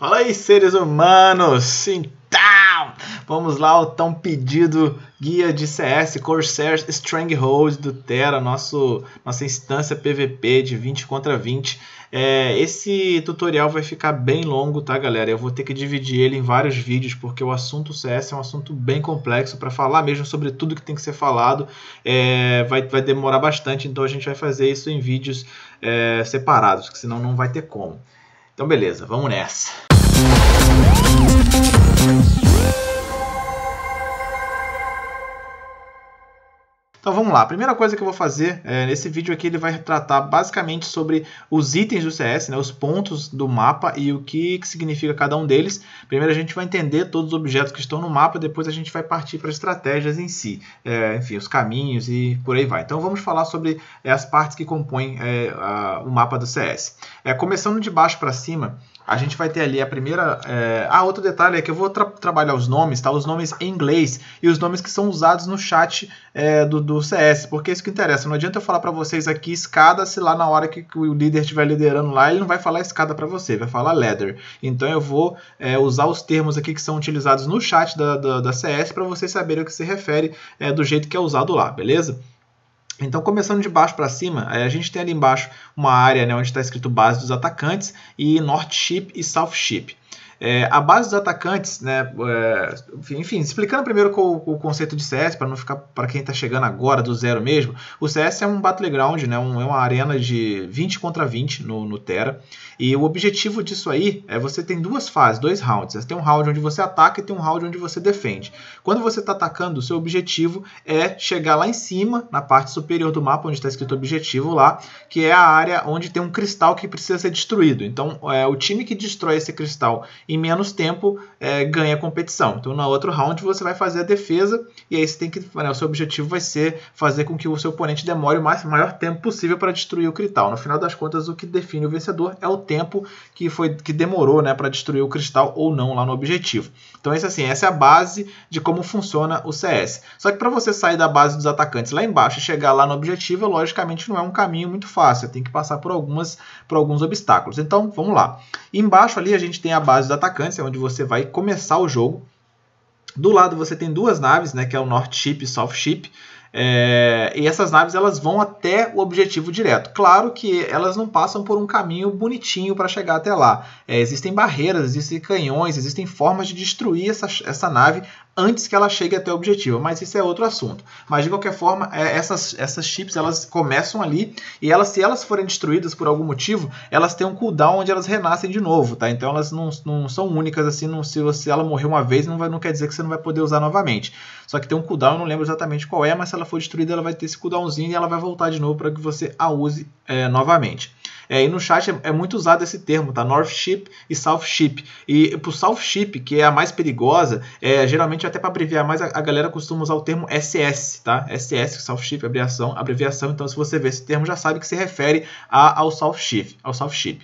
Fala aí, seres humanos! Então, vamos lá o tão pedido guia de CS Corsair Stranghold do Terra, nosso, nossa instância PVP de 20 contra 20. É, esse tutorial vai ficar bem longo, tá, galera? Eu vou ter que dividir ele em vários vídeos, porque o assunto CS é um assunto bem complexo para falar mesmo sobre tudo que tem que ser falado. É, vai, vai demorar bastante, então a gente vai fazer isso em vídeos é, separados, que senão não vai ter como. Então, beleza, vamos nessa. Então vamos lá, a primeira coisa que eu vou fazer é, nesse vídeo aqui ele vai tratar basicamente sobre os itens do CS, né, os pontos do mapa e o que, que significa cada um deles. Primeiro a gente vai entender todos os objetos que estão no mapa, depois a gente vai partir para estratégias em si, é, enfim, os caminhos e por aí vai. Então vamos falar sobre é, as partes que compõem é, a, o mapa do CS. É, começando de baixo para cima, a gente vai ter ali a primeira. É... Ah, outro detalhe é que eu vou tra trabalhar os nomes, tá? Os nomes em inglês e os nomes que são usados no chat é, do, do CS, porque é isso que interessa. Não adianta eu falar para vocês aqui escada se lá na hora que, que o líder estiver liderando lá, ele não vai falar escada para você, vai falar ladder. Então eu vou é, usar os termos aqui que são utilizados no chat da, da, da CS para vocês saberem o que se refere é, do jeito que é usado lá, beleza? Então, começando de baixo para cima, eh, a gente tem ali embaixo uma área né, onde está escrito base dos atacantes e North Ship e South Ship. É, a base dos atacantes, né? É, enfim, explicando primeiro o conceito de CS, para não ficar para quem está chegando agora do zero mesmo, o CS é um battleground, né? Um, é uma arena de 20 contra 20 no, no Terra. E o objetivo disso aí é você tem duas fases, dois rounds. Né, você tem um round onde você ataca e tem um round onde você defende. Quando você está atacando, o seu objetivo é chegar lá em cima, na parte superior do mapa, onde está escrito objetivo lá, que é a área onde tem um cristal que precisa ser destruído. Então, é, o time que destrói esse cristal em menos tempo é, ganha a competição. Então, no outro round, você vai fazer a defesa e aí você tem que. Né, o seu objetivo vai ser fazer com que o seu oponente demore o mais, maior tempo possível para destruir o cristal. No final das contas, o que define o vencedor é o tempo que foi que demorou né, para destruir o cristal ou não lá no objetivo. Então, esse, assim, essa é a base de como funciona o CS. Só que para você sair da base dos atacantes lá embaixo e chegar lá no objetivo, logicamente não é um caminho muito fácil. tem que passar por, algumas, por alguns obstáculos. Então, vamos lá. Embaixo ali a gente tem a base dos atacantes, é onde você vai começar o jogo. Do lado você tem duas naves, né, que é o North Ship e South Ship. É, e essas naves elas vão até o objetivo direto. Claro que elas não passam por um caminho bonitinho para chegar até lá. É, existem barreiras, existem canhões, existem formas de destruir essa, essa nave antes que ela chegue até o objetivo, mas isso é outro assunto. Mas de qualquer forma, é, essas, essas chips elas começam ali e elas, se elas forem destruídas por algum motivo, elas têm um cooldown onde elas renascem de novo, tá? Então elas não, não são únicas assim, não, se, você ela morrer uma vez, não, vai, não quer dizer que você não vai poder usar novamente. Só que tem um cooldown, eu não lembro exatamente qual é, mas se ela for destruída, ela vai ter esse cooldownzinho e ela vai voltar de novo para que você a use é, novamente. É, e no chat é, é, muito usado esse termo, tá? North Ship e South Ship. E pro South Ship, que é a mais perigosa, é, geralmente até para abreviar mais, a, a, galera costuma usar o termo SS, tá? SS, South Ship, abreviação, abreviação. Então, se você vê esse termo, já sabe que se refere a, ao South Ship, ao South Ship.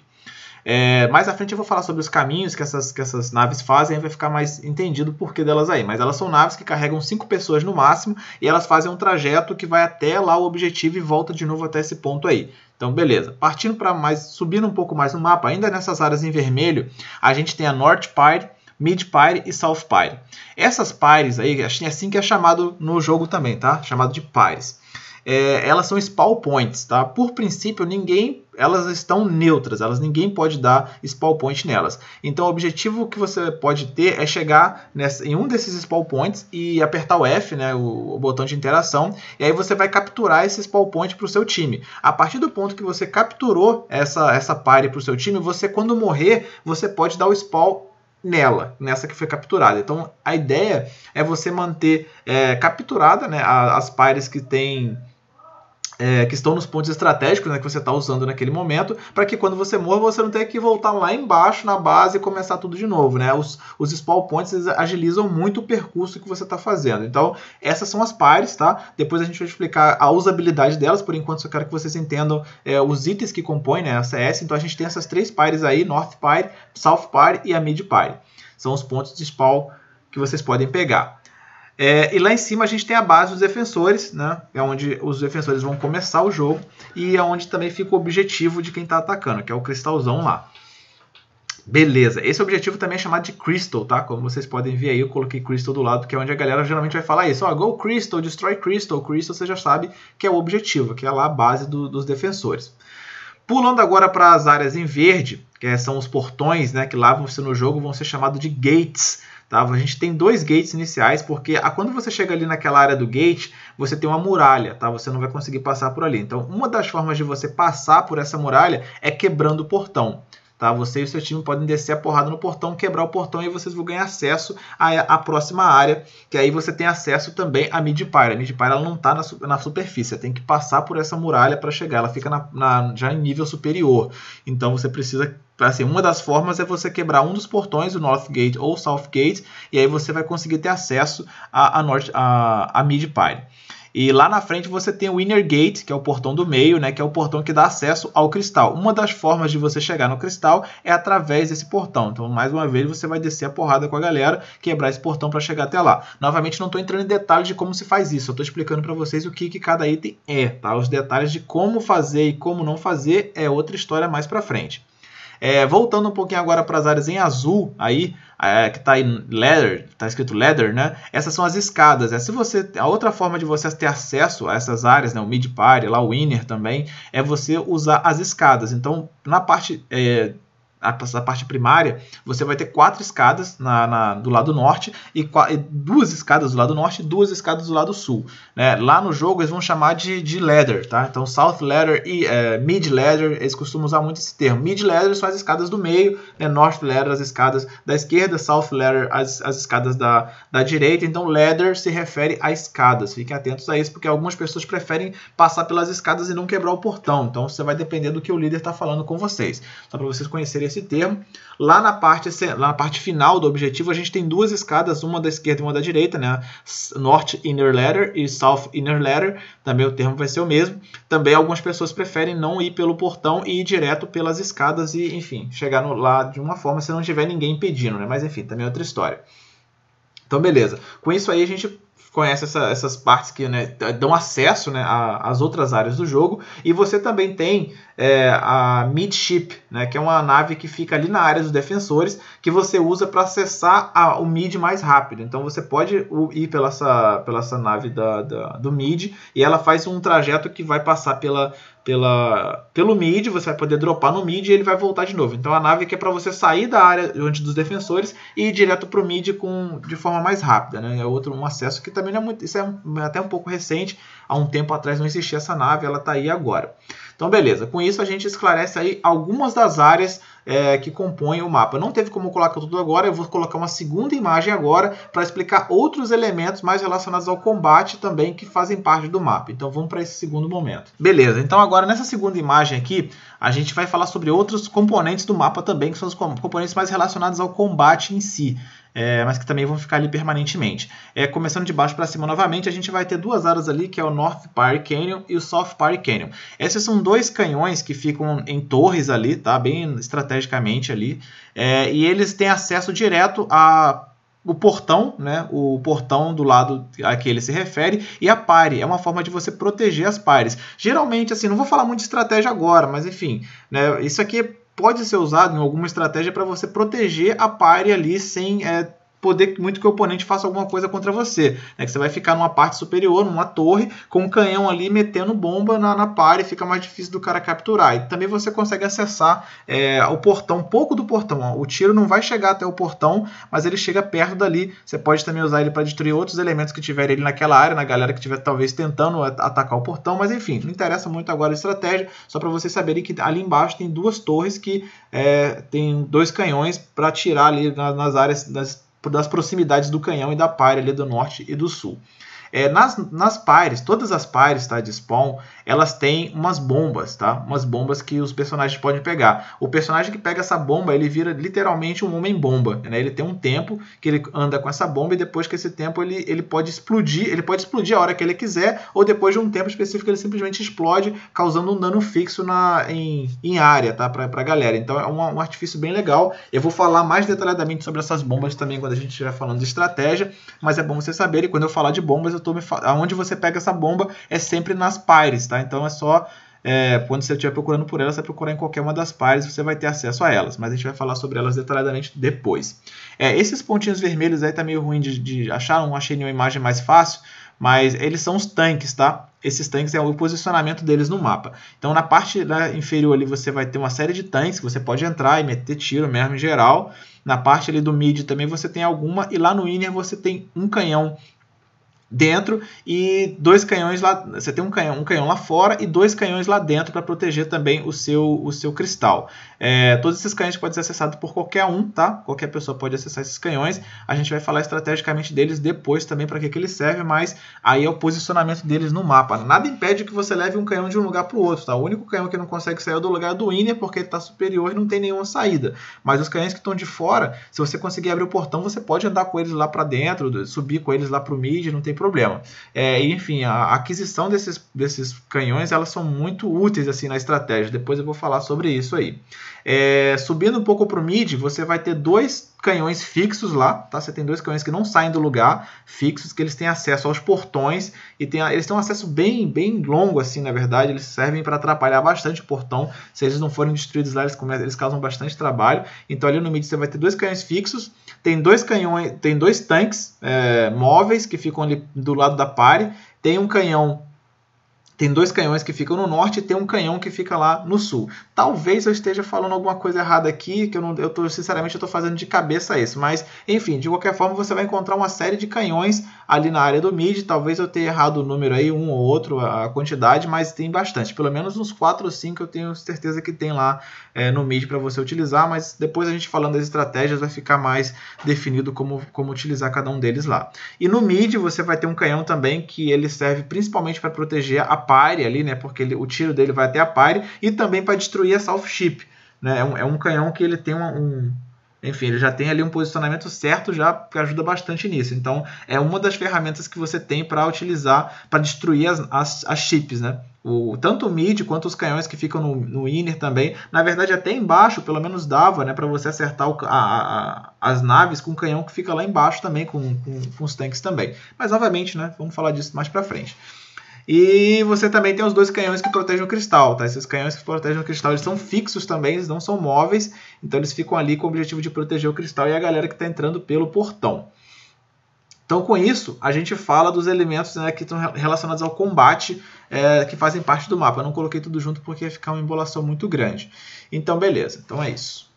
É, mais à frente eu vou falar sobre os caminhos que essas, que essas naves fazem, vai ficar mais entendido o porquê delas aí. Mas elas são naves que carregam cinco pessoas no máximo e elas fazem um trajeto que vai até lá o objetivo e volta de novo até esse ponto aí. Então, beleza. Partindo para mais, subindo um pouco mais no mapa, ainda nessas áreas em vermelho, a gente tem a North Pyre, Mid Pyre e South Pyre. Essas pyres aí, é assim que é chamado no jogo também, tá? Chamado de pyres. É, elas são spawn points, tá? Por princípio, ninguém elas estão neutras, elas ninguém pode dar spawn point nelas. Então o objetivo que você pode ter é chegar nessa, em um desses spawn points e apertar o F, né, o, o botão de interação, e aí você vai capturar esse spawn point para o seu time. A partir do ponto que você capturou essa essa pare para o seu time, você quando morrer você pode dar o spawn nela, nessa que foi capturada. Então a ideia é você manter é, capturada né, as pares que tem é, que estão nos pontos estratégicos né, que você está usando naquele momento, para que quando você morra você não tenha que voltar lá embaixo na base e começar tudo de novo. Né? Os, os spawn points agilizam muito o percurso que você está fazendo. Então, essas são as pares, tá? Depois a gente vai explicar a usabilidade delas, por enquanto só quero que vocês entendam é, os itens que compõem né, a CS. Então a gente tem essas três pares aí, North Pare, South Pare e a Mid Pare. São os pontos de spawn que vocês podem pegar. É, e lá em cima a gente tem a base dos defensores, né? É onde os defensores vão começar o jogo e é onde também fica o objetivo de quem está atacando, que é o cristalzão lá. Beleza, esse objetivo também é chamado de Crystal, tá? Como vocês podem ver aí, eu coloquei Crystal do lado, que é onde a galera geralmente vai falar isso. Ó, oh, Go Crystal, Destroy Crystal. Crystal você já sabe que é o objetivo, que é lá a base do, dos defensores. Pulando agora para as áreas em verde, que são os portões, né? Que lá vão ser no jogo, vão ser chamados de Gates Tá? A gente tem dois gates iniciais, porque a, quando você chega ali naquela área do gate, você tem uma muralha, tá? Você não vai conseguir passar por ali. Então, uma das formas de você passar por essa muralha é quebrando o portão. Tá? Você e o seu time podem descer a porrada no portão, quebrar o portão e vocês vão ganhar acesso à, à próxima área, que aí você tem acesso também à mid A mid ela não está na, na, superfície, você tem que passar por essa muralha para chegar, ela fica na, na, já em nível superior. Então você precisa assim, uma das formas é você quebrar um dos portões, o North Gate ou South Gate, e aí você vai conseguir ter acesso à, à, à, à Mid Pyre. E lá na frente você tem o Inner Gate, que é o portão do meio, né, que é o portão que dá acesso ao cristal. Uma das formas de você chegar no cristal é através desse portão. Então, mais uma vez, você vai descer a porrada com a galera, quebrar esse portão para chegar até lá. Novamente, não estou entrando em detalhes de como se faz isso. Eu estou explicando para vocês o que, que cada item é, tá? Os detalhes de como fazer e como não fazer é outra história mais para frente. É, voltando um pouquinho agora para as áreas em azul aí, é, que está em leather está escrito leather né? Essas são as escadas. É, se você, a outra forma de você ter acesso a essas áreas, né, o mid party, lá o inner também, é você usar as escadas. Então, na parte é, a, parte primária, você vai ter quatro escadas na, na do lado norte e, e, duas escadas do lado norte e duas escadas do lado sul. Né? Lá no jogo eles vão chamar de, de ladder, tá? Então South Ladder e é, Mid Ladder, eles costumam usar muito esse termo. Mid Ladder são as escadas do meio, né? North Ladder as escadas da esquerda, South Ladder as, as escadas da, da direita. Então ladder se refere a escadas. Fiquem atentos a isso, porque algumas pessoas preferem passar pelas escadas e não quebrar o portão. Então você vai depender do que o líder está falando com vocês. Só para vocês conhecerem esse esse termo. Lá na parte, lá na parte final do objetivo, a gente tem duas escadas, uma da esquerda e uma da direita, né? North Inner Ladder e South Inner Ladder, também o termo vai ser o mesmo. Também algumas pessoas preferem não ir pelo portão e ir direto pelas escadas e, enfim, chegar no, lá de uma forma se não tiver ninguém impedindo, né? Mas enfim, também é outra história. Então, beleza. Com isso aí, a gente conhece essa, essas partes que né, dão acesso né, às outras áreas do jogo. E você também tem é, a midship, né, que é uma nave que fica ali na área dos defensores, que você usa para acessar a, o mid mais rápido. Então você pode ir pela essa, pela essa nave da, da, do mid e ela faz um trajeto que vai passar pela, pela, pelo mid, você vai poder dropar no mid e ele vai voltar de novo. Então a nave que é para você sair da área onde dos defensores e ir direto para o mid com, de forma mais rápida. Né? É outro um acesso que também também não é muito. Isso é até um pouco recente. Há um tempo atrás não existia essa nave, ela está aí agora. Então, beleza. Com isso, a gente esclarece aí algumas das áreas é, que compõem o mapa. Não teve como colocar tudo agora, eu vou colocar uma segunda imagem agora para explicar outros elementos mais relacionados ao combate também que fazem parte do mapa. Então vamos para esse segundo momento. Beleza, então agora nessa segunda imagem aqui, a gente vai falar sobre outros componentes do mapa também, que são os componentes mais relacionados ao combate em si. É, mas que também vão ficar ali permanentemente. É, começando de baixo para cima novamente, a gente vai ter duas áreas ali, que é o North Park Canyon e o South Park Canyon. Esses são dois canhões que ficam em torres ali, tá? Bem estratégico estrategicamente ali. É, e eles têm acesso direto a o portão, né, o portão do lado a que ele se refere, e a pare. É uma forma de você proteger as pares. Geralmente, assim, não vou falar muito de estratégia agora, mas enfim, né, isso aqui pode ser usado em alguma estratégia para você proteger a pare ali sem é, poder muito que o oponente faça alguma coisa contra você. Né? Que você vai ficar numa parte superior, numa torre, com um canhão ali metendo bomba na, na e fica mais difícil do cara capturar. E também você consegue acessar é, o portão, um pouco do portão. Ó. O tiro não vai chegar até o portão, mas ele chega perto dali. Você pode também usar ele para destruir outros elementos que tiverem ele naquela área, na galera que estiver talvez tentando atacar o portão, mas enfim, não interessa muito agora a estratégia, só para vocês saberem que ali embaixo tem duas torres que é, tem dois canhões para tirar ali nas áreas das das proximidades do canhão e da palha ali do norte e do sul. É, nas, nas pares, todas as pares tá, de spawn, elas têm umas bombas, tá? Umas bombas que os personagens podem pegar. O personagem que pega essa bomba, ele vira literalmente um homem-bomba, né? Ele tem um tempo que ele anda com essa bomba e depois que esse tempo ele, ele pode explodir, ele pode explodir a hora que ele quiser ou depois de um tempo específico ele simplesmente explode, causando um dano fixo na, em, em área, tá? Pra, pra galera. Então é um, um artifício bem legal. Eu vou falar mais detalhadamente sobre essas bombas também quando a gente estiver falando de estratégia, mas é bom vocês saberem, quando eu falar de bombas eu me aonde você pega essa bomba é sempre nas pares, tá? Então é só é, quando você estiver procurando por elas, você procurar em qualquer uma das pares, você vai ter acesso a elas. Mas a gente vai falar sobre elas detalhadamente depois. É, esses pontinhos vermelhos aí tá meio ruim de, de achar, não achei nenhuma imagem mais fácil, mas eles são os tanques, tá? Esses tanques é o posicionamento deles no mapa. Então na parte inferior ali você vai ter uma série de tanques, você pode entrar e meter tiro mesmo em geral. Na parte ali do mid também você tem alguma e lá no inner você tem um canhão dentro e dois canhões lá. Você tem um canhão, um canhão lá fora e dois canhões lá dentro para proteger também o seu, o seu cristal. É, todos esses canhões podem ser acessados por qualquer um, tá? Qualquer pessoa pode acessar esses canhões. A gente vai falar estrategicamente deles depois também para que, que eles servem, mas aí é o posicionamento deles no mapa. Nada impede que você leve um canhão de um lugar para o outro, tá? O único canhão que não consegue sair é do lugar do Iner porque ele está superior e não tem nenhuma saída. Mas os canhões que estão de fora, se você conseguir abrir o portão, você pode andar com eles lá para dentro, subir com eles lá para o mid, não tem problema. É, enfim, a aquisição desses, desses canhões elas são muito úteis assim na estratégia. Depois eu vou falar sobre isso aí. É, subindo um pouco para o mid, você vai ter dois canhões fixos lá, tá? Você tem dois canhões que não saem do lugar, fixos, que eles têm acesso aos portões e tem, eles têm um acesso bem, bem longo, assim, na verdade. Eles servem para atrapalhar bastante o portão. Se eles não forem destruídos lá, eles, começam, eles causam bastante trabalho. Então ali no mid você vai ter dois canhões fixos, tem dois canhões, tem dois tanques é, móveis que ficam ali do lado da pare, tem um canhão tem dois canhões que ficam no norte e tem um canhão que fica lá no sul. Talvez eu esteja falando alguma coisa errada aqui, que eu não, eu tô, sinceramente, eu estou fazendo de cabeça isso, mas enfim, de qualquer forma você vai encontrar uma série de canhões ali na área do mid, talvez eu tenha errado o número aí, um ou outro, a quantidade, mas tem bastante, pelo menos uns 4 ou 5 eu tenho certeza que tem lá é, no mid para você utilizar, mas depois a gente falando das estratégias vai ficar mais definido como, como utilizar cada um deles lá. E no mid você vai ter um canhão também que ele serve principalmente para proteger a pare ali, né? Porque ele, o tiro dele vai até a pare e também para destruir a South Ship, né? É um, é um canhão que ele tem um, um enfim, ele já tem ali um posicionamento certo já que ajuda bastante nisso. Então, é uma das ferramentas que você tem para utilizar para destruir as, as, as, chips, né? O, tanto o mid quanto os canhões que ficam no, no inner também. Na verdade, até embaixo, pelo menos dava, né? Para você acertar o, a, a, as naves com o canhão que fica lá embaixo também, com, com, com os tanques também. Mas, novamente, né? Vamos falar disso mais para frente. E você também tem os dois canhões que protegem o cristal, tá? Esses canhões que protegem o cristal, eles são fixos também, eles não são móveis, então eles ficam ali com o objetivo de proteger o cristal e a galera que está entrando pelo portão. Então, com isso, a gente fala dos elementos né, que estão relacionados ao combate, é, que fazem parte do mapa. Eu não coloquei tudo junto porque ia ficar uma embolação muito grande. Então, beleza. Então, é isso.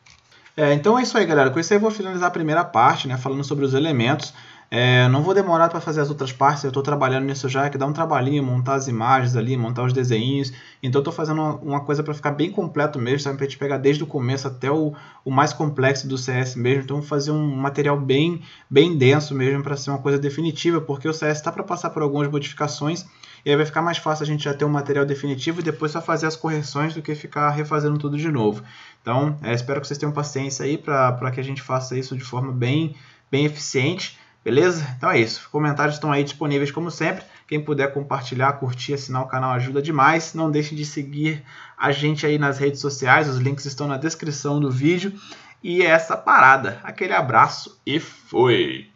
É, então é isso aí, galera. Com isso aí eu vou finalizar a primeira parte, né, falando sobre os elementos. É, não vou demorar para fazer as outras partes, eu estou trabalhando nisso já, que dá um trabalhinho montar as imagens ali, montar os desenhos. Então estou fazendo uma, uma coisa para ficar bem completo mesmo, Para a gente pegar desde o começo até o, o mais complexo do CS mesmo. Então vou fazer um material bem, bem denso mesmo para ser uma coisa definitiva, porque o CS está para passar por algumas modificações e aí vai ficar mais fácil a gente já ter um material definitivo e depois só fazer as correções do que ficar refazendo tudo de novo. Então, é, espero que vocês tenham paciência aí para que a gente faça isso de forma bem, bem eficiente. Beleza? Então é isso. Comentários estão aí disponíveis como sempre. Quem puder compartilhar, curtir, assinar o canal ajuda demais. Não deixe de seguir a gente aí nas redes sociais. Os links estão na descrição do vídeo. E é essa parada. Aquele abraço e foi!